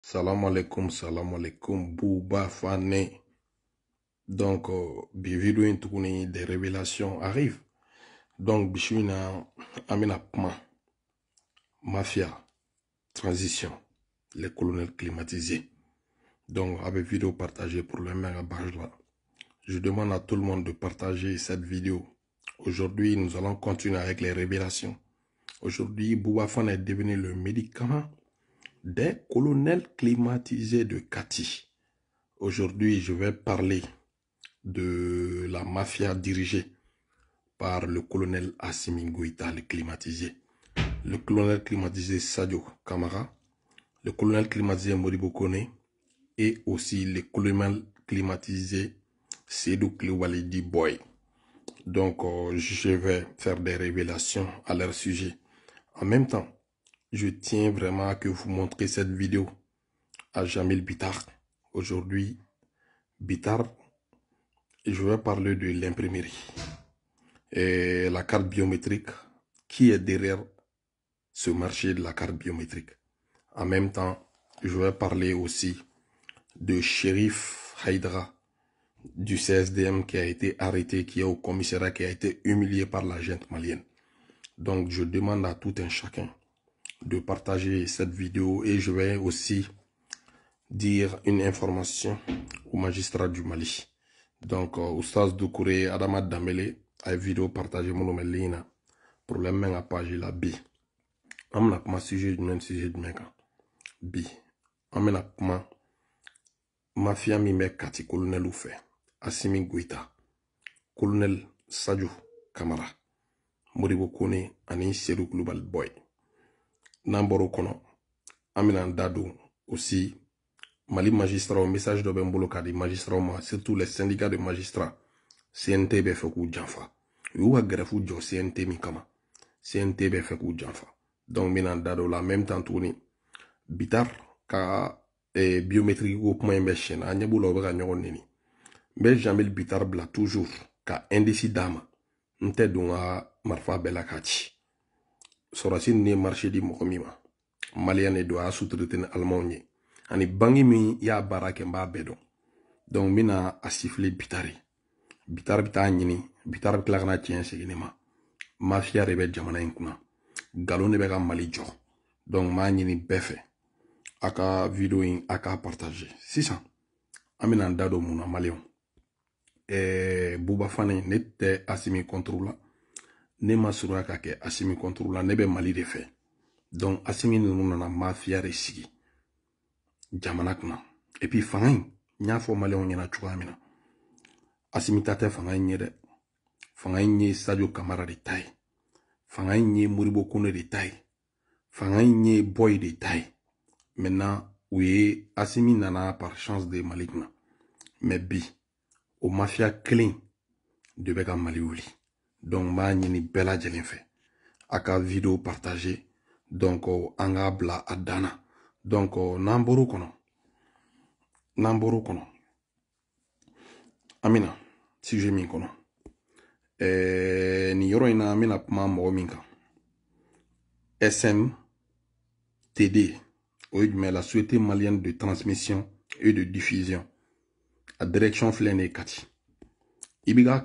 Salam alaikum, salam alaikum, Bouba Fane. Donc, euh, des révélations arrivent. Donc, Bishwina, Amina Mafia, Transition, les colonels climatisés. Donc, avec vidéo partagée pour le maire Je demande à tout le monde de partager cette vidéo. Aujourd'hui, nous allons continuer avec les révélations. Aujourd'hui, Bouba Fane est devenu le médicament des colonels climatisés de Kati Aujourd'hui, je vais parler de la mafia dirigée par le colonel Assimingouita, le climatisé. Le colonel climatisé Sadio Kamara, le colonel climatisé Modibo Kone et aussi le colonel climatisé Sedou Walidi Boy. Donc, euh, je vais faire des révélations à leur sujet. En même temps, je tiens vraiment à que vous montrez cette vidéo à Jamil Bitar. Aujourd'hui, Bitar, je vais parler de l'imprimerie et la carte biométrique qui est derrière ce marché de la carte biométrique. En même temps, je vais parler aussi de Shérif Haïdra du CSDM qui a été arrêté, qui est au commissariat, qui a été humilié par la gente malienne. Donc je demande à tout un chacun de partager cette vidéo et je vais aussi dire une information au magistrat du Mali. Donc, euh, Oustaz Doukouré, Adama Damele, a vidéo partagé mon nom lina problème page la bi amna sujet du même sujet du même. bi amena ma mafia mi colonel ou fait asimi colonel Saju Kamara Modibo Kone Global Boy n'an kono. Aminan d'ado aussi mali Magistra message de bɛ n surtout les syndicats de magistrats cnt bɛ fɛ k'u janfa u ka cnt kama cnt donc n a la même temps bitar ka e biométrique ou kuma in a na an la bitar bla toujours ka indécis dama, n'te n marfa bela sɔrasi ni marise di mɔgɔ min ma maliyɛn de don a y'a suturete ni alimanw ye ani bange min y'a baara kɛ n b'a bɛɛ dɔn dɔnku n bɛna a sifile bitari bitari bɛ taa ɲini bitari bɛ tila ka na tiɲɛ segin ne ma mafiya de bɛ jamana in kunna nkalon de bɛ ka mali jɔ dɔnku n b'a ɲini bɛɛ fɛ a ka video in a k'a partage sisan an bɛna an da don mun na maliyɛnw ɛɛ eh, buba fane ne tɛ asimi kɔntoro la ne ma ka asimi kɔntoro la ne mali de fɛ donc asimi nous nana mafiya de sigi jamana kunna et puis fanga in n y'a fɔ maliyɛnw asimi ta tɛ fanga Fangai ye fanga sadio kamara de ta ye fanga in ye de taille. ye fanga boy de taille. maintenant oui, asimi nana par chance de mali mais bi o mafia clean, de bɛ ka donc b'a ɲini bɛɛ lajɛlen fɛ video partage Donc k'a adana. bla adana. Donc n'an bɔr'o Amina, si bɔr'o kɔnɔ an bɛna min kɔnɔ nin yɔrɔ in na la Société Malienne de Transmission et de Diffusion a direction filɛ Kati Ibiga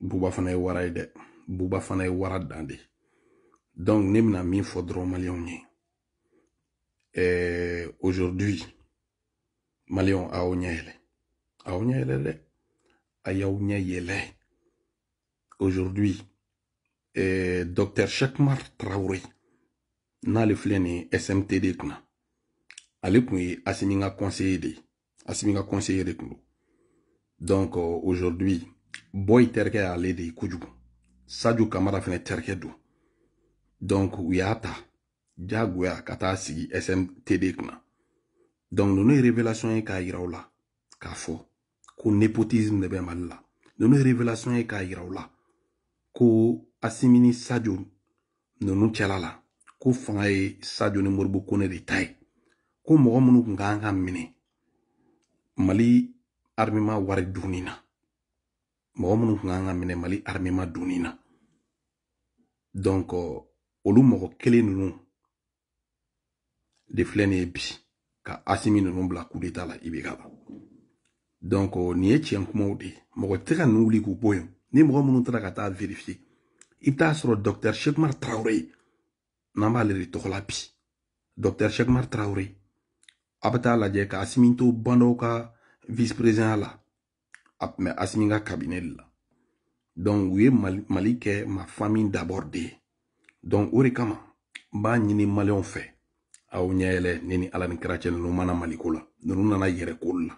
bouba fana waraide, bouba ye buba fana ye wara dan de ne bɛna min fɔ aujourd'hui maliyɛnw a y'aw ɲɛ yɛlɛ a a aujourd'hui eh, docteur chakmar traoré n'ale filɛ SMT smtd kunna ale kun ye asimi conseiller de asimi conseiller de kun donc euh, aujourd'hui boy terikɛ ale de ye kojugu saju kamara fɛnɛ terikɛ do donc u y'a ta jagoya e ka taa sigi smtd kunna donc nunu ye révélation ye k'a yira la k'a fɔ ko nepotisme de bɛ mali la nunu ye révélation ye k'a yira la ko asimini ni sajo nunu cɛla la ko fanga ye sajo ni moribo kone de ta ye ko mɔgɔ minnu kun k'an ka minɛ mali armima wari duguni mɔgɔ minnu kun kan ka minɛ mali armema doni na donc euh, olu mɔgɔ kelen nunu de filɛ nin ye bi ka asimi nunu bila kudeta la i bɛ k'a la donc euh, nin ye tiɲɛ kumaw de ye mɔgɔ tɛ ka ninnu wuli k'u bɔ yen ni mɔgɔ minnu taara ka taa vérifier i bɛ taa sɔrɔ docteur shekumar tarawele n'an b'ale de tɔgɔ la bi docteur shekmar tarawele a bɛ taa lajɛ ka asimi to bandaw ka vice président la a asminga bɛ la ma famille dabɔr donc o kama b'a ɲini maliyɛnw fɛ ah, a nini ni ala ni kira mana maliko la nana yere koul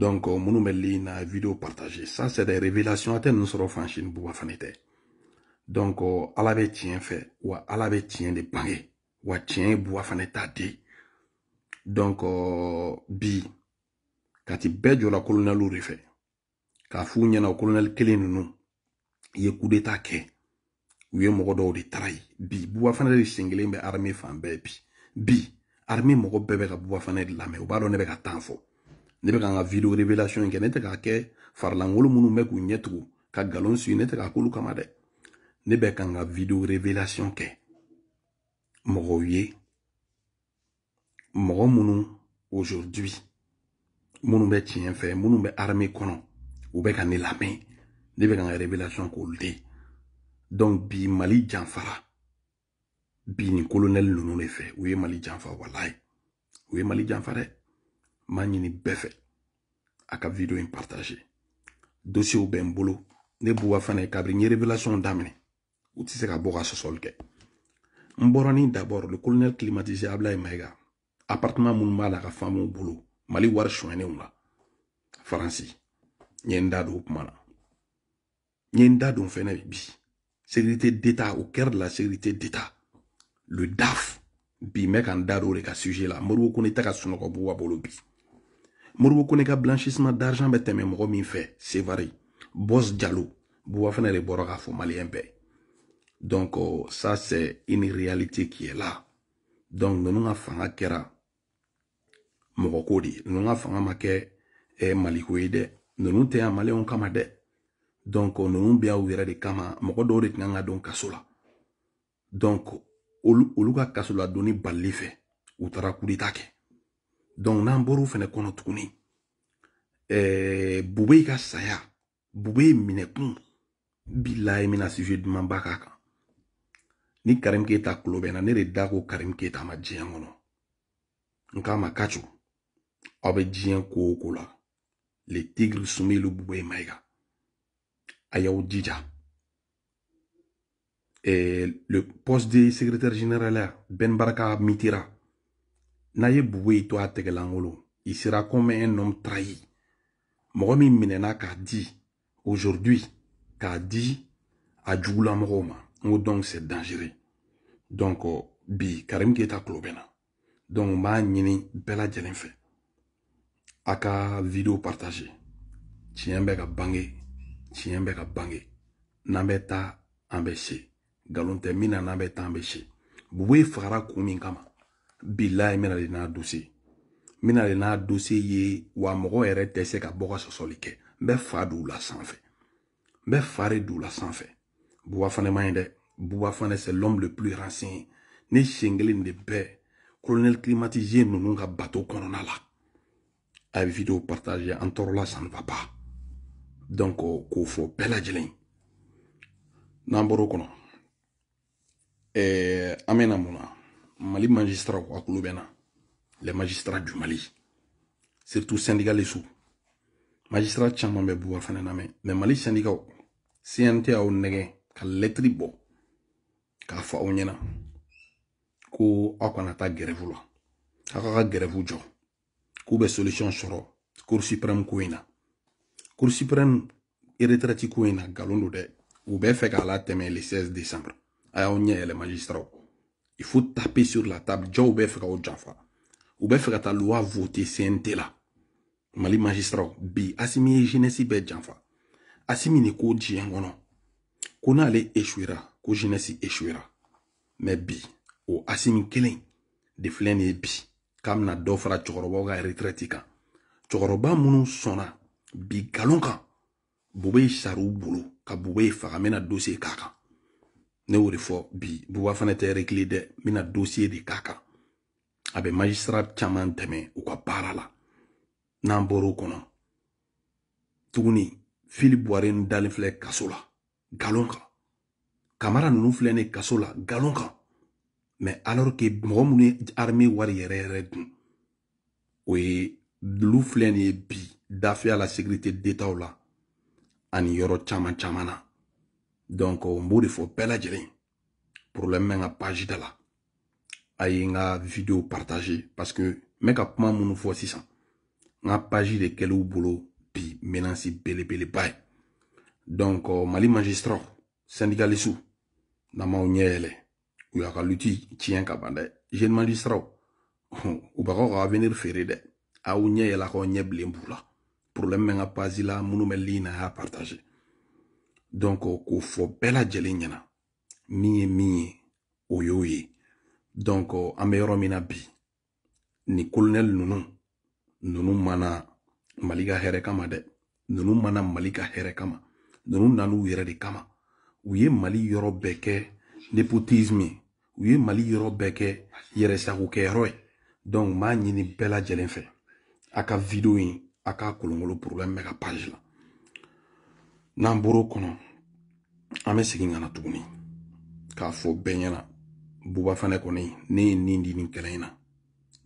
donc euh, minnu meli na vidéo partage ça c'est des révélations à tɛ nous serons fan si ni donc euh, ala bɛ fait, ou wa ala de bange ou tiɲɛ ye donc euh, bi Kati bɛɛ jɔra kolonɛliw de fɛ k'a f'u ye kudeta kɛ u ye mɔgɔ de tara bi bua fana de sen bɛ fan bɛɛ bi bi armée mɔgɔ bɛɛ bɛ ka buba fana de lamɛn u b'a dɔn ne bɛ ka tan fɔ ne bɛ ka n ka video kɛ ne tɛ k'a kɛ farilankolo minnu bɛ k'u ka galon ne k'a k'olu kama dɛ ne bɛ ka n ka video révélation kɛ mɔgɔw ye aujourd'hui minnu bɛ tiɲɛ fait minnu be armée kono ou be ka ni la ni be révélation k'olu de donc bi mali janfara bi ni colonel ninnu de ye mali janfa walayi ou ye mali janfa Mani n b'a ɲini bɛɛ video in partage dosiyew bolo ne buba fana kabiri ni révélation daminɛ u se ka bɔ ka d'abord le colonel climatisé ablaye maiga. appartement moun mala la ka faamuw bolo mali war suɲɛnenw la faransi n ye n da sécurité d'état au cœur de la sécurité d'état le daf bi n bɛ ka sujet la moribo koné ta ka sunɔgɔ buwa bi blanchissement d'argent bɛ tɛmɛ mɔgɔ sevari bos dialou. buwa fɛnɛ de le donc ça c'est une réalité qui est là donc nous mɔgɔ ko de ninnu ka fanga ma kɛ maliko ye dɛ ninnu tɛ yan maliyɛnw kama dɛ donc ninnu bɛ yan u yɛrɛ de kama mɔgɔ dɔw de tun kan ka don kaso la donc olu olu ka kaso la donni balili fɛ u taara kudeta kɛ donc n'an bɔr'o fɛnɛ kɔnɔ tuguni ɛɛ bube ka saya bube minɛkun bilayi n bɛna sujet dumanba k'a kan ni karim keyita kulo bɛ n na ne de da ko karim keyita ma diɲɛ kɔnɔ n k'a ma kaco Avec bɛ diɲɛ les tigres ko le tigre maïga maiga a et Et eh, le poste de secrétaire général ben baraka mitira n'a boué toi to a l'angolo. il sera comme un homme trahi mɔgɔ minena a k'a di aujourd'hui k'a di a djoula roma Ou donc c'est dangereux donc oh, bi karim keta klobena. donc ma b'a ɲini a ka video partage tiɲɛ bɛ ka bange tiɲɛ bɛ ka bange n'an bɛ taa an bɛ se galon tɛ min e na n'an bɛ taa an bɛ se bubo ye fagara kun min kama bilayi n bɛna de n'a dose n bɛna de n'a dose ye wa mɔgɔ yɛrɛ tɛ se ka bɔ ka sɔsɔli kɛ n bɛ fa d'u la sanfɛ n bɛ fa de d'u la sanfɛ buba fana man ɲi dɛ buba fana c'est l'homme le plus renseigné ne siɲɛ kelen de bɛɛ colonel climatisé ninnu ka bato kɔnɔna la à vidéo partagée, en ça ne va pas donc oh, qu'il faut mali magistrats les les magistrats du mali surtout Syndical. magistrats caman bɛ buba mais mali syndicats oh, cnt les syndicats, ka k'a ko aw les syndicats, ku bɛ solution sɔrɔ cour supreme ko in na cour supreme retraiti ko in na galon do dɛ u bɛɛ fɛ k'a latɛmɛ le 16 décembre a y'aw ɲɛ yɛlɛ magistraw il faut taper sur la table jaw bɛɛ fɛ k'aw janfa u bɛɛ fɛ ka taa loi voter cnt la mali magistraw bi asimi ye jeunesse bɛɛ janfa asimi ni ko diɲɛ kɔnɔ ko n'ale échouera ko jeunesse échouera mais bi o asimi kelen de filɛ nin ye bi k'a bɛna dɔ fara cɛkɔrɔbaw ka retrɛti kan cɔgɔrɔba minnu sɔnna bi galon kan bobe sar'u bolo ka bobe faga n bɛna k'a kan ne y'o de fɔ bi buba fana tɛ rekile dɛ n bɛna de k'a kan a bɛ magistrat caman dɛmɛ u ka baara la n'an bɔr'o kɔnɔ tuguni fili buware n dalen filɛ kaso la galon kan kamara ninnu filɛ ne kaso la galon kan Mais alors que mon armée wari est yɛrɛ dun o ye lu la sécurité d'état la an yoro chama chama na donc on b'o il faut bɛɛ pour le bɛ page a ye n ka vidéo partager parce que mec bɛ ka kuma minnu fɔ sisan n ka page de kɛl'u bolo bi menace donc mali magistrat syndicalistes n'an m'aw ɲɛ u y'a ka luti tiɲɛ ka ban dɛ jeune magistrat u bagaw ka avenir feere dɛ aw ɲɛ yɛlɛkaw ɲɛ bilen b'u la problème bɛ n ka page la minnu bɛ ligne na a y'a partage donc k'o fɔ bɛɛ lajɛlen ɲɛna min ye min ye o y'o ye donc an bɛ yɔrɔ min na bi ni colonel ninnu ninnu mana mali ka hɛrɛ kama dɛ ninnu mana mali ka hɛrɛ kama ninnu nan'u yɛrɛ de kama u ye mali yɔrɔ bɛɛ kɛ nepotisme ye Oui suis mali yɔrɔ bɛɛ kɛ yɛrɛsagokɛyɔrɔ ye dɔnku n b'a ɲini bɛɛ lajɛlen fɛ a ka video in a k'a kolonkolon page la n'an bor'o kɔnɔ un segin na tuguni k'a fo buba fane koni ne ni ni na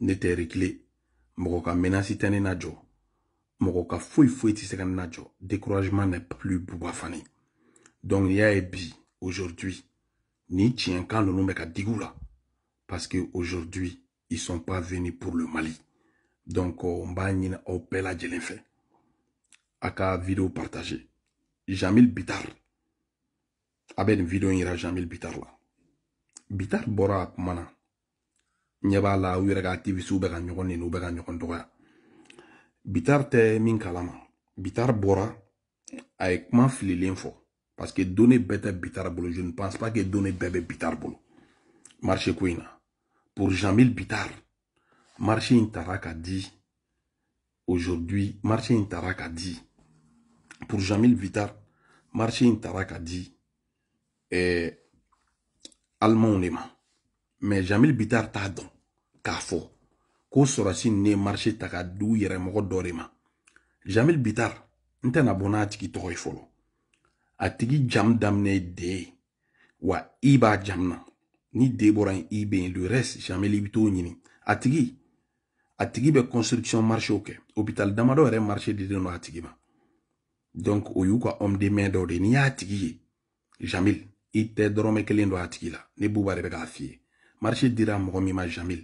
ne ka menasi tɛ ne na ka se na jo découragement n'est plus buba fane. donc y'a bi aujourd'hui ni tiɲɛkan ninnu nous ka digi parce que aujourd'hui ils sont pas venus pour le Mali donc euh, on b'a au aw bɛɛ lajɛlen vidéo partagé Jamil Bitar a ah bɛ ben, vidéo ira Jamil Bitar là. Bitar Bora mana. kuma na la u yɛrɛ ka activistes bɛ ka ɲɔgɔn Bitar te min kalama Bitar bora a ma fili l'info parce que données bɛɛ tɛ bitar bolo je ne pense pas que données bɛɛ bɛ bitar bolo marché ko in na pour jamil bitar marché in tara ka di aujourd'hui marché in tara ka di pour jamil bitar marché in tara ka di eh, alimanw de ma mais jamil bitar t'a dɔn k'a fɔ ko sɔrɔsi ne marché ta ka di u yɛrɛmɔgɔ dɔ de ma jamil bitar n tɛna bɔ n'a tigi tɔgɔ ye fɔlɔ Ati ki jam damne deye. Wa i ba jam nan. Ni dey boran ibe yon dwe res. Jamel i wito yon nini. Ati ki. Ati ki be konstriksyon marcho ke. Opital damado re marche dide yon ati ki man. Donk oyu kwa omde men do dey. Ni ati ki. Jamel. I te drome kele yon ati ki la. Ne bou bari beka afye. Marche dira mwomi man Jamel.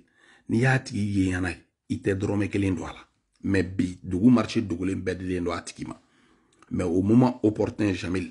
Ni ati ki ye yanay. I te drome kele yon do la. Me bi. Dugo marche dugo le mbede dide yon ati ki man. Me o mouman oporten Jamel.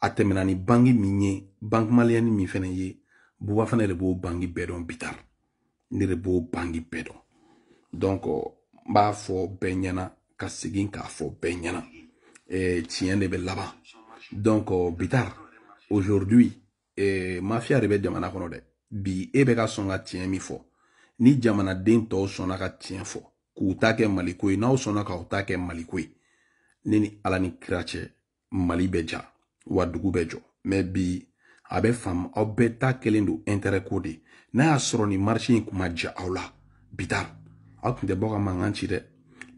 a tɛmɛna ni bangi min ye bankimaliyani min fɛnɛ ye buba fana de b'o bangi bɛɛ dɔn bitar ne de b'o bangi bɛɛ dɔn donc n b'a fɔ bɛɛ ɲɛna ka segin k'a fɔ bɛɛ ɲɛna tiɲɛ de bɛ laban donc bitar aujourd'hui mafiya de bɛ jamana kɔnɔ dɛ bi e bɛ ka sɔn ka tiɲɛ min fɔ ni jamanaden tɔw sɔnna ka tiɲɛ fɔ k'u ta kɛ maliko ye n'aw sɔnna k'aw ta kɛ maliko ye ne ni ala ni kira cɛ mali bɛ ja wa dugu bɛ jɔ mɛ bi a bɛ faamu aw bɛɛ ta kelen don intérêt ko de n'a y'a sɔrɔ nin marché in kun ja aw la bida aw tun tɛ bɔ ka mankan ci dɛ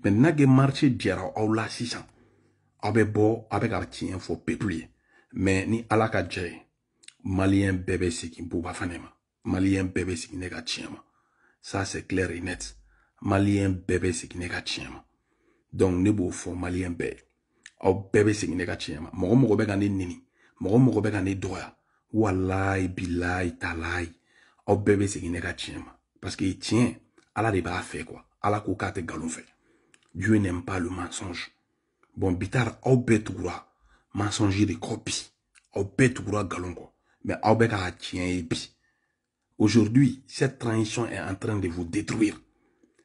mɛ n'a kɛ jɛra aw la sisan aw bɛ bɔ aw bɛ ka tiɲɛ fɔ peplu ye mɛ ni ala ka jɛ maliyɛn bɛɛ bɛ segin buba fana ma maliyɛn bɛɛ bɛ segin ne ka tiɲɛ ma ça c'est clair et maliyɛn bɛɛ bɛ segin ne ka tiɲɛ ma donc ne b'o fɔ maliyɛn bɛɛ au bébé c'est segin ne ka tiɲɛ ma mɔgɔ mɔgɔ bɛ ka ne nɛni mɔgɔ mɔgɔ bɛ ka ne dɔgɔya walayi bilayi talayi aw bɛɛ la segin ne ka tiɲɛ ma à la ala de b'a ala dieu n'aime pas le mensonge bon bitar au bɛɛ mensonger mensonge de copi au aw bɛɛ tugura mais au bɛ tient tiɲɛ ye aujourd'hui cette transition est en train de vous détruire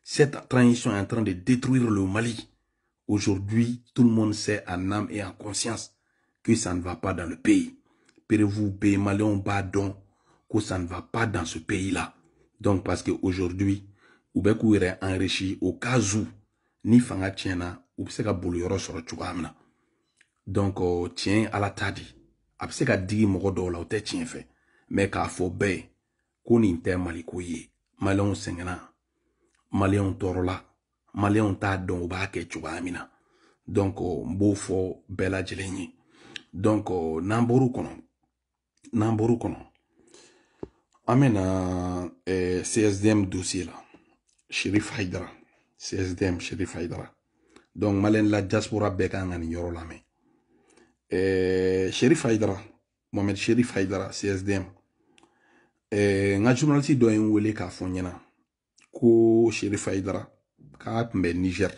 cette transition est en train de détruire le mali Aujourd'hui, tout le monde sait en âme et en conscience que ça ne va pas dans le pays. Pérez-vous, pays maléon, Badon, que ça ne va pas dans ce pays-là. Donc, parce qu'aujourd'hui, aujourd'hui, bien enrichi au cas où, ni fanga tiena, ou bien c'est yɔrɔ Donc, oh, tiens à Donc, tadi. di. A la, ou Mais k'a Fobé, qu'on ye, malikouye, Maléon Sengana, Maléon toro la. maliyɛnw t'a dɔn u b'a kɛ cogoya min na donc n b'o fɔ bɛɛ lajɛlen ye donc n'an bɔr'u kɔnɔ n'an bɔr'u kɔnɔ an bɛ na csdm dossier la sherif haidara csdm sherif haidara donc maliyɛn la diaspora bɛɛ kan ka nin yɔrɔ lamɛn eh, sherif haidara mohamed sherif haidara csdm eh, n ka journaliste dɔ ye n wele k'a fɔ n ɲɛna ko sherif haidara Ka apme nijer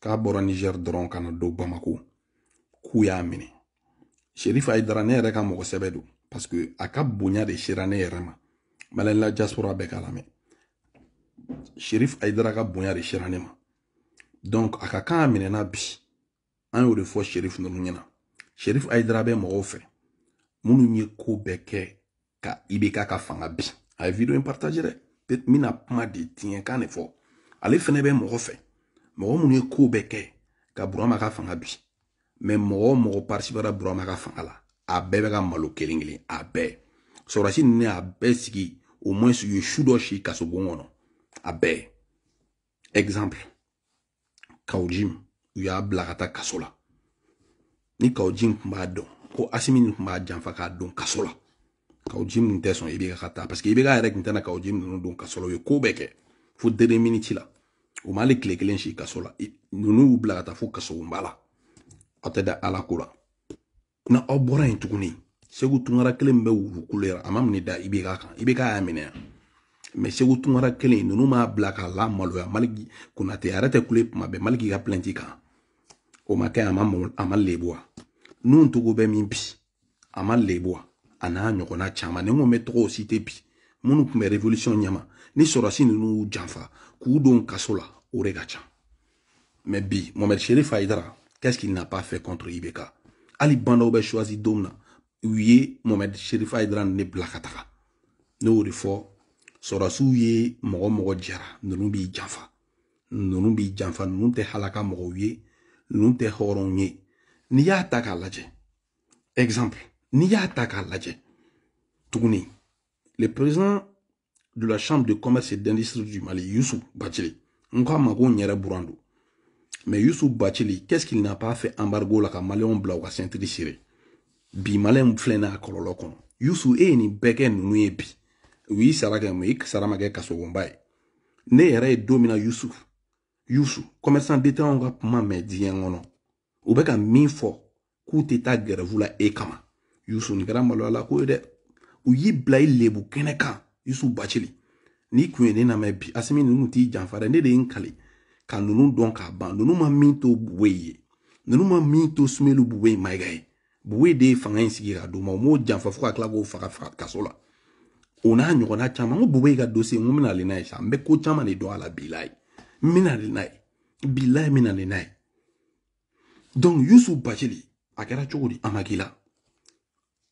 Ka apbora nijer dron kanado Kou ya amine Sherif Aydra ne reka mwosebe do Paske akap bunyade shirane rema Malen la jaswura be kalame Sherif Aydra akap bunyade shirane ma Donk akaka amine na bish An yo refo Sherif noun nye na Sherif Aydra be mwofe Mwounu nye kou beke Ka ibeka kafanga bish Ay video yon partajere Pet min apma di tiyen kane fok ale fɛnɛ bɛ mɔgɔ fɛ mɔgɔ minnu ye koo bɛɛ kɛ ka burama ka fanga bi mɛ mɔgɔ mɔgɔ parisibara burama ka fanga la a bɛɛ bɛ ka malo kelen kelen a bɛɛ au moins sur ye su dɔ si kaso bon kɔnɔ exemple kawjim u y'a bila ka ni kawjim kun ko asimi nin kun b'a janfa k'a don kaso la kawjim nin tɛ parce que yɛrɛ kun tɛna kawjim don fo dere miniti la o ma hali tile kelen si kaso la ninnu y'u bila ka taa fo kasogonba la aw tɛ da ala ko la na aw bɔra yen tuguni segu tungara kelen min bɛ wurukulera a ma minɛ da i bɛ k'a kan i bɛ k'a y'a minɛ yan mɛ segu tungara kelen ninnu m'a bila k'a la maloya maliki konate yɛrɛ tɛ kule kuma bɛɛ maliki ka plɛnti kan o ma kɛ a ma mɔ a ma lebu wa n'u togo bɛ min bi a ma lebu wa a n'a ɲɔgɔnna caman ni ko n bɛ tɔgɔw site bi minnu kume revolution nyama ni sorassi nous y'u janfa k'u don kaso la mais bi sherif qu'est-ce qu'il n'a pas fait contre ibeka Ali Banda bɛ choisi Domna. min mon sherif haidara ne nous sorassi ye jara ninnu b'i janfa nous b'i janfa halaka nous ye ninnu te hɔrɔnw n'i y'a ta laje. exemple n'i y'a ta k'a Tuni le président de la chambre de commerce et d'industrie du Mali, Youssou Bachili, encore Mago Nyera Burando. Mais Youssou Bachili, qu'est-ce qu'il n'a pas fait embargo la ka malien bla wa sentri Bi malien flena kololo kono. Youssou e ni beke nunu bi. Oui, saraka mwik, saramake kaso gombaye. Ne yɛrɛ ye don min yusu commerçant détaillant ka kuma mɛn diɲɛ kɔnɔ u bɛ ka la e kama yusu nin kɛra la Ou yi bla yi lebu kene ka, yu sou bache li. Ni kwenye nanme, asemi nanmouti janfade, nede yin kale, kan nonon doan ka ban, nononman minto buwe ye, nononman minto sumelou buwe may gaye, buwe de fangay nsikira, doma, ou janfade fukwa klago faka faka kasola. Ona, nyokona chanman, ou buwe yi ga dose, ou mena lina yi sa, mbeko chanman e do ala bila yi. Mena lina yi, bila yi mena lina yi. Don yu sou bache li, akera chokodi, anakila,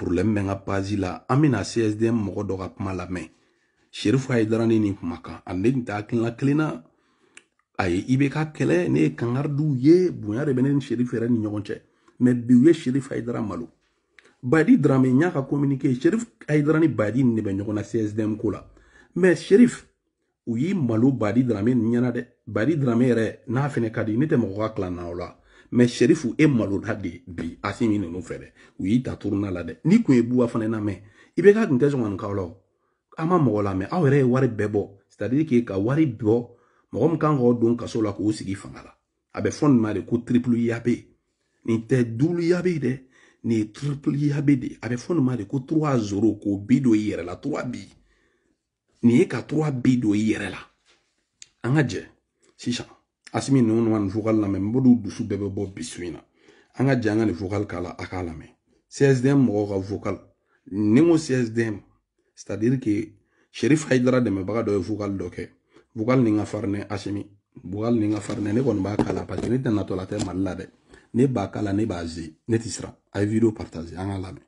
problème menga pazi la amina csdm mɔgɔ dɔ ka la men. Sherif hayidara ne ni kuma kan ale tun tɛ la kelen na ibe ka kele ne kangar d'u ye bonya de bɛ ne ni sherifu yɛrɛ ni ɲɔgɔn Me mɛ bi u ye sherifu hayidara malo badi drame nya ka communiqué Sherif hayidara ni badi ni ben bɛ csdm kula. Me Sherif. sherifu malu badi drame nin ɲɛna de. badi drame re n'a fene ka di ne tɛ mɔgɔ ka kilan na o mɛ sɛrifu e malola de bi asi ninnu fɛ dɛ u y'i ta turuna la dɛ n'i kun ye buwa fana lamɛn i bɛ k'a tun tɛ sɔn ka nin k'aw la o an ma mɔgɔ lamɛn aw yɛrɛ ye wari bɛɛ bɔ c'est à dire que ka wari bɔ mɔgɔ min kan k'o don kaso la k'o sigi fanga la a bɛ fɔ nin ma de ko triple yabe nin tɛ double yabe dɛ nin ye triple yabe de a bɛ fɔ nin ma de ko trois zoro k'o bi don i yɛrɛ la trois bi nin ye ka trois bi don i yɛrɛ la an ka jɛ sisan asimi ninnu ma nin fokal lamɛn mɔdɔw dusu bɛɛ bɛ bɔ bisu in na an ka jɛ an ka nin fokal k'a la a k'a lamɛn csdm mɔgɔw ka fokal ni ko csdm c'est à dire que sherif haidara dɛmɛbaga dɔ ye fokal dɔ kɛ fokal nin ka farin ni asimi fokal nin ka farin ne kɔni b'a k'a la parce que ne tɛ natɔla tɛ mali la dɛ ne b'a k'a la ne b'a ze ne ti siran a ye video partage an ka lamɛn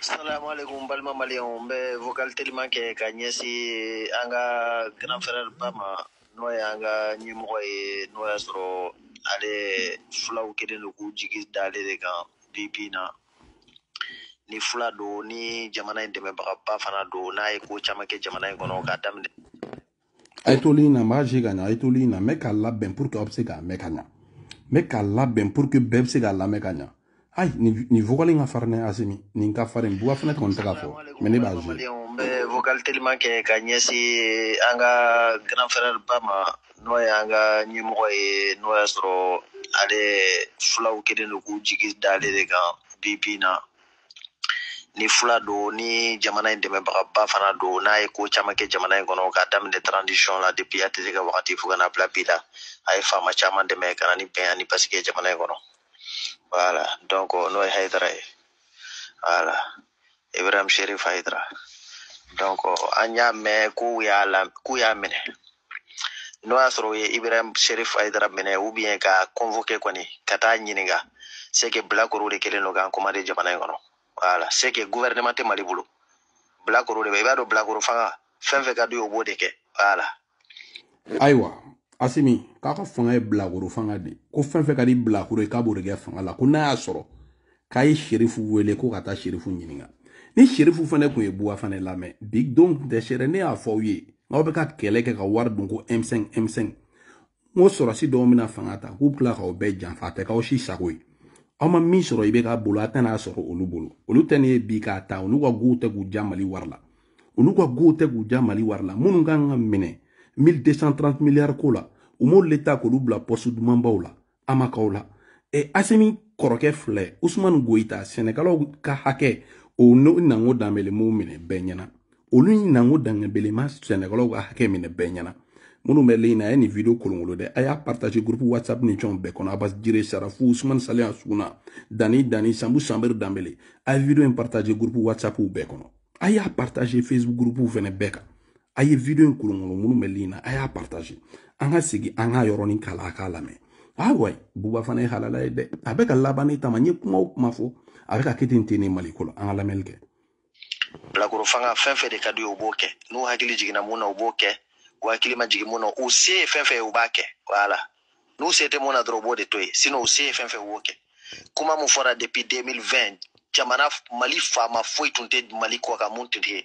salamu alaikum n balima maliyɛnw n bɛ vocal teliman kɛ ka ɲɛsin an ka grand frère ba ma n'o y'an ka ɲɛmɔgɔ ye n'o y'a sɔrɔ ale filaw kelen do k'u jigi d'ale de kan bi na ni fula do ni jamana in dɛmɛbagaba fana do n'a ye ko caman kɛ jamana in kɔnɔ k'a daminɛ a ye toli na n b'a ka ɲa a ye toli na n k'a labɛn pour que aw bɛ se k'a mɛn ka ɲa n k'a labɛn pour que bɛɛ bɛ se k'a lamɛn ka ɲa ayi nin nin vocal in ka farin dɛ asimi nin ka farin buwa fana kɔni tɛ ka fɔ mɛ b'a jouer. n bɛ vocal teliman kɛ ka ɲɛsin grand frère ba ma n'o ye an ka ɲɛmɔgɔ ale filaw kelen don k'u jigi d'ale de kan bi na ni fula don ni jamana in dɛmɛbagaba fana do n'a ye ko caman kɛ jamana in e kɔnɔ k'a daminɛ transition la depuis ATT ka wagati fo e ka na bila bi la a ye faama caman dɛmɛ ani basigi jamana in e kɔnɔ voilà donc nooy Haidara ye voilà Ibrahim Sherif Haidara donc an y'a mɛn k'u y'a la k'u y'a minɛ n'o y'a ye Ibrahim Sherif Haidara mene ou bien ka convoquer koni kata taa ɲininka c'est que black de kɛlen don k'an commandé jamana in wala voilà c'est que gouvernement te Mali bolo black de bɛ i b'a dɔn bilakoro fanga fɛn fɛn ka d'u ye u b'o de asimi k'a ka fanga ye bilakoro fanga de ko fɛn fɛn ka di bilakoro ye k'a b'o de kɛ fanga la ko n'a y'a sɔrɔ k'a ye serifu wele ko ka taa serifu ɲininka ni serifu fana tun ye buwa fana lamɛn bi don tun tɛ sɛrɛ ne y'a fɔ aw ye aw bɛ ka kɛlɛ kɛ ka wari dun ko m5 m5 ko sɔrɔsi dɔw bɛna fanga ta k'u tila k'aw bɛɛ janfa a tɛ k'aw si sago ye aw ma min sɔrɔ i bɛ k'a bolo a tɛna sɔrɔ olu bolo olu tɛ nin ye bi k'a ta olu ka gow tɛ k'u ja mali wari la olu ka gow tɛ k'u ja mali wari la minnu kan ka minɛ 1230 milliards kola la u m'olu le posud mambaula, amakaula. pɔsu la e, asimi kɔrɔkɛ ka hake, o n'o nango danbele m'o minɛ bɛɛ O olu nango bele ma sɛnɛkalaw ka hakɛ minɛ bɛɛ ɲɛna minnu bɛ leyin na a video kolonkolon dɛ a partage groupe whatsapp ni fɛnw bɛɛ abas jire sarafu Usman salé souna dani dani sambu Samber danbele a vidéo video partagé groupe whatsapp ou kɔnɔ a partagé facebook groupe fɛnɛ a ye video in kolonkolon minnu bɛ lin na a y'a partage an ka segin an ka yɔrɔnin k'a a k'a lamɛn awa buba fana ye halala ye dɛ a bɛ ka laban ne tama n ye kuma o kuma fɔ a bɛ ka kɛ ten ten ne mali kɔnɔ an ka lamɛnni kɛ bilakoro fanga fɛn fɛn de ka di u b'o kɛ n'u hakili jiginna mun na u b'o kɛ u hakili ma jigin mun na u se ye fɛn fɛn ye u b'a kɛ wala n'u se tɛ mun na dɔrɔn u b'o de to yen sinɔn u se ye fɛn fɛn u b'o kɛ kuma mun fɔra depuis 2020 jamana mali faama foyi tun tɛ mali kɔ kan mun tun tɛ yen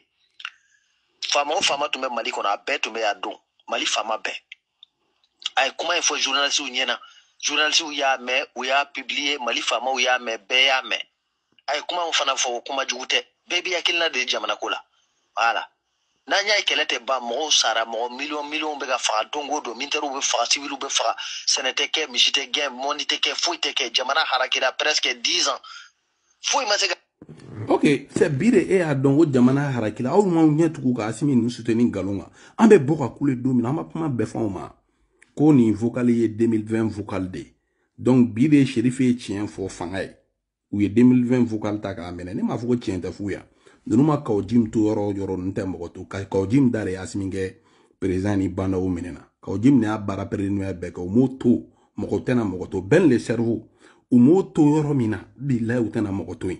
fama o fama tun bɛ mali kɔnɔ a bɛɛ tun bɛ y'a don mali fama bɛɛ e a ye kuma in fɔ journalisiw ɲɛna journalisiw y'a mɛn u y'a publier mali faamaw y'a mɛn bɛɛ y'a mɛn a ye kuma fana fɔ o kuma jugu tɛ bɛɛ b'i hakilina de jamana ko la wala n'an y'a ye kɛlɛ tɛ ban mɔgɔw sara mɔgɔ miliyɔn miliyɔn bɛ ka faga don o don militɛriw bɛ faga civiliw bɛ faga sɛnɛ tɛ kɛ misi tɛ gɛn mɔni tɛ kɛ foyi tɛ kɛ jamana harakira presque dix ans foyi ma se ka ok c'est bire e y'a dɔn ko jamana harakila aw m'aw ɲɛ tugu ka asimi ninnu suteni nkalon kan an bɛ bɔ ka kule don min na an b'a kuma bɛɛ fɔ ma ko nin vocal ye 2020 vocal de donc bi de sherife ye tiɲɛ fɔ fanga ye u ye 2020 vocal ta k'a minɛ ne m'a fɔ ko tiɲɛ tɛ f'u ya ninnu ma kaw jim to yɔrɔ o yɔrɔ ninnu tɛ mɔgɔ to kaw jim da de asimi kɛ président ni bandaw minɛna kaw jim de y'a baara peredinoya bɛɛ kɛ u m'o to mɔgɔ tɛna mɔgɔ to bɛn le cerveau u m'o to yɔrɔ min na bilayi u tɛna mɔgɔ to yen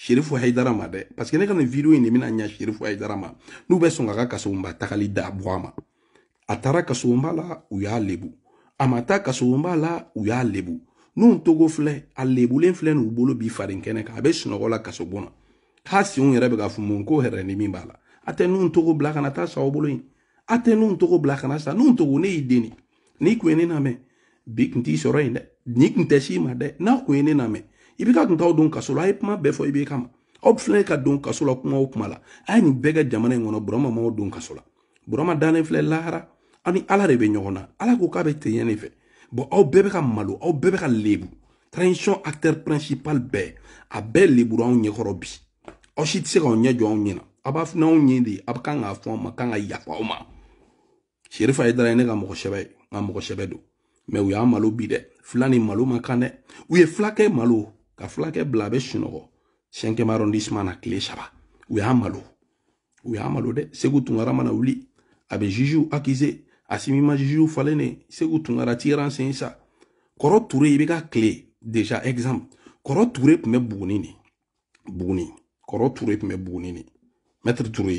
sherifu haidara ma dɛ parce que ne ka nin video in de bɛna ɲa sherifu haidara ma n'u bɛ sɔn ka ka kasobonba tagali da bɔ a ma a taara kasobonba la u y'a lebu a ma taa kasobonba la u y'a lebu n'u togo filɛ a lebulen filɛ n'u bolo b'i farin kɛnɛ kan a bɛ sunɔgɔ la kasobon na k'a senw yɛrɛ bɛ ka fumu ko hɛrɛ ni min b'a la a tɛ n'u togo bila kana taa sa o bolo yen a tɛ n'u togo bila kana sa n'u togo ne y'i den n'i kun ye ne lamɛn bi kun t'i sɔrɔ yen dɛ nin kun tɛ s'i ma dɛ n'a kun ye ne lamɛn i b'i ka kuntaw don kaso la a ye kuma bɛɛ fɔ i b'i kama aw filɛ ka don kaso la kuma o kuma la a ye nin bɛɛ kɛ jamana in kɔnɔ burama m'aw don kaso la burama dalen filɛ lahara aw ala de bɛ ɲɔgɔn na ala ko k'a bɛ ten de fɛ bɔn aw bɛɛ bɛ ka malo aw bɛɛ bɛ ka lebu transition acteur principal bɛɛ a bɛɛ leburu anw ɲɛkɔrɔ bi aw si tɛ se k'anw ɲɛ jɔ anw ɲɛna aw b'a fina ɲɛ de aw kan k'a fɔ anw ma kan ka yafa aw ma serifa ye dara ne ka mɔgɔ sɛbɛ ye nka mɔgɔ sɛbɛ don mɛ u y'a malo bi dɛ fila ni malo ma kan dɛ u ye fila kɛ malo ka fulakɛ bila a bɛ sunɔgɔ siɛnkɛma arrondissement na tile saba u y'a malo u y'a malo dɛ segu tunkara mana wuli a bɛ jujuw akize asimima jujuw falenne segu tunkara tiran sen sa kɔrɔ ture i bɛ ka kile déjà exemple kɔrɔ ture tun bɛ buguni de buguni kɔrɔ ture tun bɛ buguni de maître ture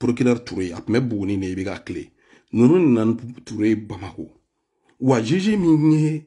procureur ture a tun bɛ buguni de i bɛ ka kile ninnu nana ture bamako wa juge min ye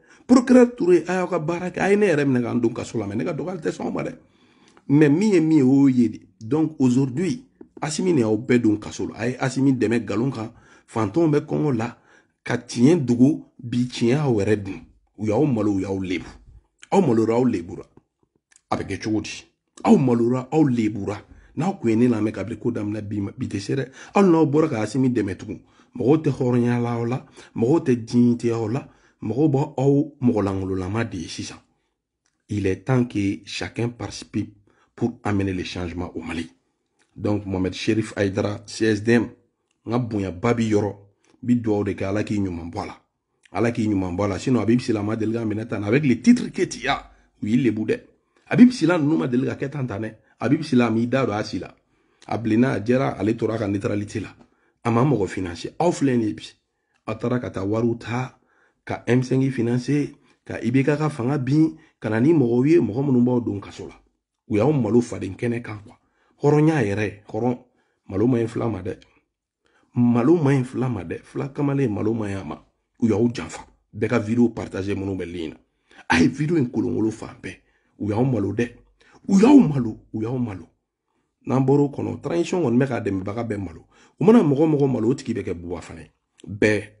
procureur ture a y'aw ka baara kɛ a ne yɛrɛ minɛ k'an don kaso la mɛ ne ka dɔgɔ hali tɛ sɔn o ma dɛ min ye min ye o ye de donc aujourd'hui asimi ne ah, y'aw bɛɛ don kaso la a ye asimi dɛmɛ nkalon kan fantanw bɛ kɔngɔ la ka tiɲɛ dogo bi tiɲɛ aw yɛrɛ dun u y'aw malo y'aw lebu aw malora aw lebura a bɛ kɛ cogo di aw lebura n'aw kun ye ne lamɛn kabili ko damina bi tɛ se dɛ hali n'aw bɔra ka asimi dɛmɛ tugun mɔgɔw tɛ hɔrɔnya la aw la mɔgɔw tɛ diɲitiya aw la mɔgɔw b'a aw mɔgɔlankololama de sisan il est temps que chacun participe pour amener le changement au Mali donc Mohamed Sherif Aydra, CSDM n Babi Yoro, bi de kɛ ala k'i ɲuman ala k'i sinon Abib bɛ ma avec les titres que tu as u y'i lebu dɛ ma sila ka kɛ tan a m'i da si la a neutralité la Amamogo ma Au financer aw filɛ ka m5 finanse ka ibk ka fanga bin ka na ni mɔgɔw ye mɔgɔ minnu b'aw don kaso la u y'aw malo faden kɛnɛ kan kuwa hɔrɔnya yɛrɛ hɔrɔn malo ma fila ma dɛ malo ma fila ma dɛ fila kamalen malo ma a ma u y'aw janfa bɛɛ ka video partage minnu bɛ lin na a ye video in kolongolo fan bɛɛ u y'aw malo dɛ u y'aw malo u y'aw malo n'an bɔr'o kɔnɔ transition kɔni bɛ k'a dɛmɛbaga bɛɛ malo u mana mɔgɔ mɔgɔ malo o tigi bɛ kɛ buwa fana ye bɛɛ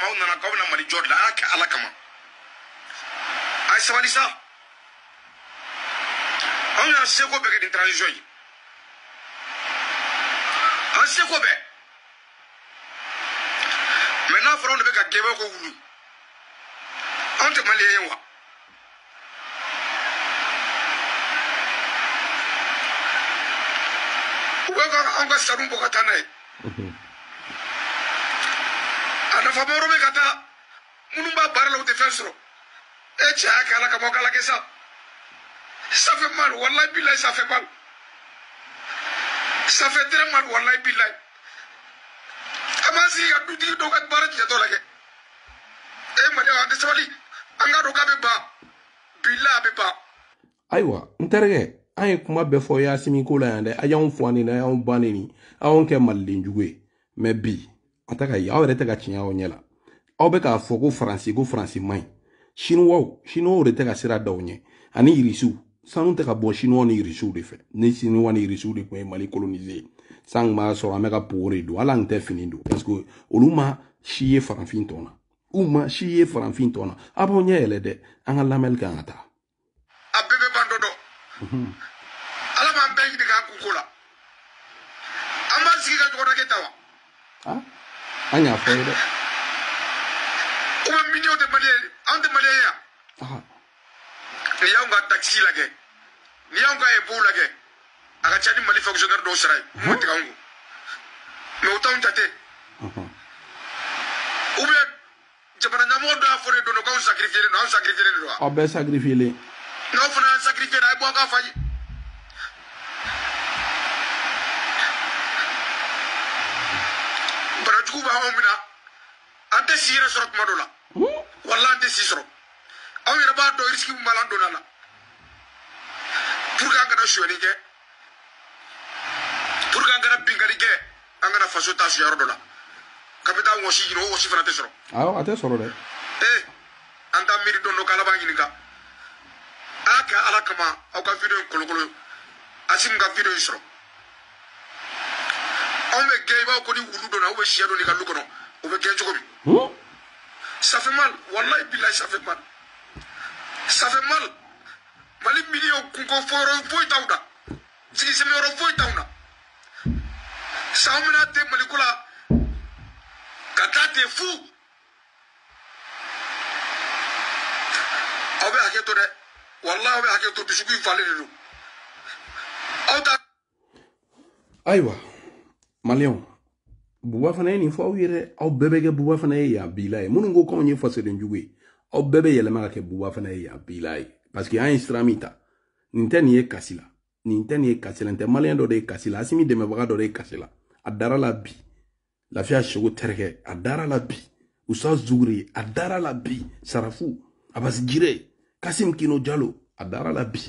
kama aw nana k'aw bɛna mali jɔ de la an y'a kɛ ala kama a ye sabali sa anw y'an seko bɛɛ kɛ nin transition ye an seko bɛɛ mɛ n'a fɔra anw de bɛ ka gɛbɛw ko wulu anw tɛ maliyɛn ye wa u bɛ ka ka sanu bɔ ka taa n'a ye. Mhm. a nafama yɔrɔ bɛ ka taa minnu b'a baara la u tɛ fɛn sɔrɔ e cɛ y'a kɛ ala kama o k'ala kɛ sa ça fait mal walayi bilayi ça fait mal ça fait très mal walayi bilayi an b'an sigi ka dutigi dɔw ka baara jatɔ lajɛ e mali an tɛ sabali an k'a dɔn k'a bɛ ban bilayi a bɛ ban. ayiwa n terikɛ an ye kuma bɛɛ fɔ yasimiko la yan dɛ a y'anw fɔ an ni na a y'anw ban ni nin a y'anw kɛ maliden ye mɛ bi a ta ka ye aw yɛrɛ tɛ ka tiɲɛ aw ɲɛ la aw bɛ k'a fɔ ko faransi ko faransi man ɲi siniwaw siniwaw de tɛ ka sira da u ɲɛ ani irisiw sanu tɛ ka bɔ siniwaw ni irisiw de fɛ ni siniwa ni irisiw de tun ye mali kolonize san b'a sɔrɔ an bɛ ka pogo de don hali an tɛ fini don parce que olu ma si ye farafin tɔn na u ma si ye farafin tɔn na a b'aw ɲɛ yɛlɛ dɛ an ka lamɛnni kan ka taa a bɛɛ bɛ ban dɔ dɔn ala b'an bɛɛ ɲininka an kun ko la an b'an sigi ka ɲɔgɔn kɛ ta wa I ain't afraid of it. Ko minyo de malay, ande malay ya. Aha. Ni yaunga taxi lage. Ni yaunga ebu lage. Aga chani mali fonctionnaire do sirai. Mo tika ungu. Me utan tate. Ou bien jamana ɲamɔgɔ dɔ y'a fɔ de don dɔ k'anw sacrifier no sacrifier len don wa. aw sacrifier len. n'aw fana y'an sacrifier la bo ye bɔ ka fa tukuba hamo mina an tɛ si yɛrɛ sɔrɔ tuma dɔ la wala an tɛ si sɔrɔ aw yɛrɛ b'a dɔn risiki min b'a la n donna la p u r q e an kana sonyani kɛ p u r q e an kana binkani kɛ an kana faso ta suya yɔrɔ dɔ la ka p i taa wɔsi ɲini o wɔsi fana tɛ sɔrɔ awɔ a tɛ sɔrɔ dɛ ee an t'an miiri dɔn dɔ k'ala b'an ɲininka ala kɛ ala kama aw ka video in kolokolo asimu ka video in sɔrɔ anw bɛ gɛn i b'a ko ni wulu dɔ na u bɛ siyɛ dɔ n'i ka du kɔnɔ u bɛ ça fait mal walayi bilayi ça fait mal ça fait mal mali miliyɔn kunko fɔyɔrɔ foyi t'anw na sigisɛmɛyɔrɔ foyi t'anw na san bɛna ten maliko la ka taa ten fu aw bɛ hakɛ to dɛ walayi aw bɛ hakɛ to dusukun maliyɛnw buba fana ye nin fɔ aw ye dɛ aw bɛɛ bɛ kɛ buba fana ye yan bila ye minnu ko k'anw ye fasodenjugu ye aw bɛɛ bɛ yɛlɛma ka kɛ buba fana ye yan bila ye paseke an ye sira min ta nin tɛ nin ye kasi la nin tɛ nin ye kasi la nin tɛ maliyɛn dɔ de ye kasi la asimi dɛmɛbaga dɔ de ye kasi la a dara la bi lafiya seko terikɛ a dara la bi usa zuguri a dara la bi sarafu abasi jire kasim kino jalo a dara la bi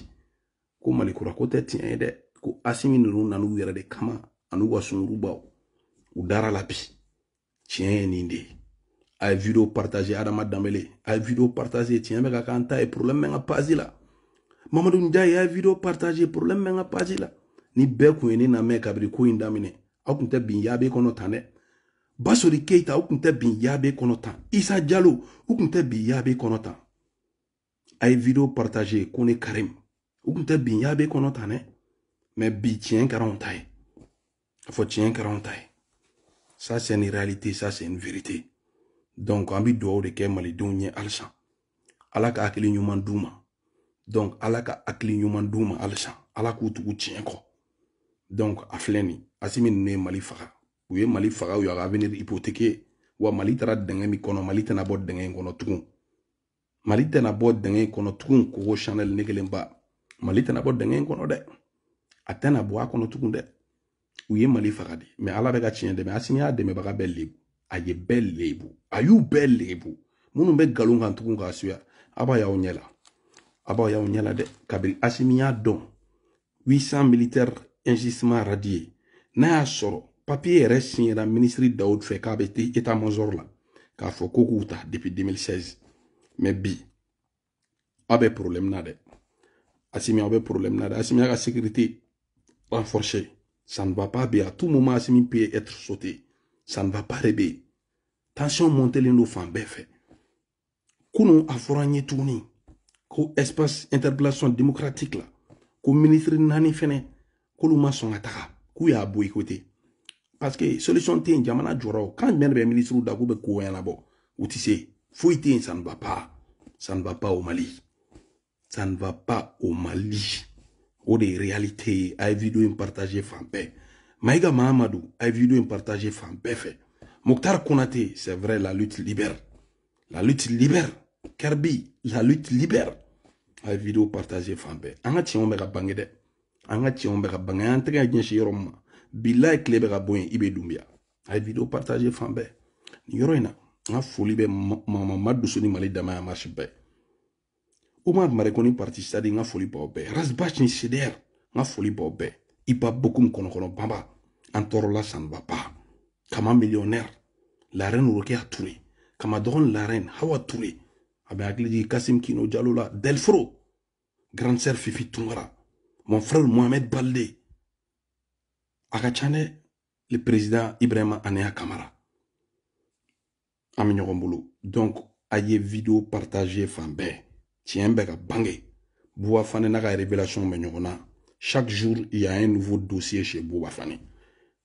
ko malikura ko tɛ tiɲɛ ye dɛ ko asimi ninnu nan'u yɛrɛ de kama an'u ka sunukubaw u dara la bi tiɲɛ ye nin de ye a ye video partage adama danbele a ye video partage tiɲɛ bɛ ka k'an ta ye problème bɛ n ka page la mamadu njayi a ye video partage problème bɛ n ka page la ni bɛɛ kun ye ne namɛn kabiri ko in daminɛ aw kun tɛ bin yaabe kɔnɔ tan dɛ basori keita u kun tɛ bin yaabe kɔnɔ tan isa jalo u kun tɛ bin yaabe kɔnɔ tan a ye video partage ko ne karim u kun tɛ bin yaabe kɔnɔ tan dɛ mɛ bi tiɲɛ kɛra anw ta ye Faut tiɲɛ quarante ça c'est une réalité ça c'est une vérité donc en bɛ de kɛ malidenw ye Alaka alaka ka hakili donc alaka akli hakili duma d'u ma halisa tugu donc a fleni asimi ninnu malifara. mali y'a revenir hypothéquer. hypothéqué wa mali taara dɛngɛ min mali tɛna bot dɛngɛ in kɔnɔ mali tɛna bɔ chanel mali Ouye mali fagade. Me ala bega chenye deme. Asimya deme baga bel lebu. Aye bel lebu. Ayo bel lebu. Mounou be galon gantokon gansuya. Aba yaonye la. Aba yaonye la de. Kabili. Asimya don. 800 militer enjisman radiye. Nè aso. Papye rech chenye dan ministri daoud fe. Kabeti etan manzor la. Kafo koukouta depi 2016. Mè bi. Abe problem nade. Asimya obe problem nade. Asimya ga sekriti renforche. Ça ne va pas bien. À tout moment, Asimi peut être sauté. Ça ne va pas rebé. Tension montelen les fan ben fait. fɛ. Kunun a fɔra an ye ko espace interpellation démocratique la ko ministre naani fɛnɛ k'olu ma sɔn ka taga k'u de boycotté. parce que solution tɛ jamana jɔra Quand bien le ministre bɛ minisiriw da k'u bɛ ko ɲɛnabɔ u ça ne va pas ça ne va pas au Mali ça ne va pas au Mali o de réalités, a vidéo video in maiga mamadou a vidéo video in fait Moktar konate c'est vrai la lutte libère la lutte libère kerbi la lutte libère a vidéo video partage fan bɛɛ an ka tiɲɛw bɛ bange dɛ an ka tiɲɛw bɛ ka bange an tɛgɛ ɲɛsin yɔrɔ ma a ye video partage fan bɛɛ nin mali Omar Marekoni parti stade n folie foli Rasbach ni Seder n ka foli b'aw beaucoup Iba Bokum bamba. banba an tɔɔrɔla kama millionnaire la reine a Touré kama dɔgɔnin la reine Hawa Touré a ah bɛ ben, hakili Kino Jalo Delfro grande sœur Fifi tumara. mon frère Mohamed Balde Akachane, le président Ibrahima Anea Kamara an donc ayez vidéo partager fan Tiens béga, ben, ka bange buba fane n'a ka révélation bɛ chaque jour il y a un nouveau dossier chez buba fane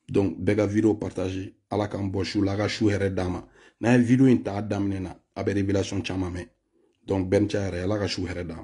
donc bega vidéo video à ala cambochou la a ka n'a video in na révélation donc ben, ni la a yɛrɛ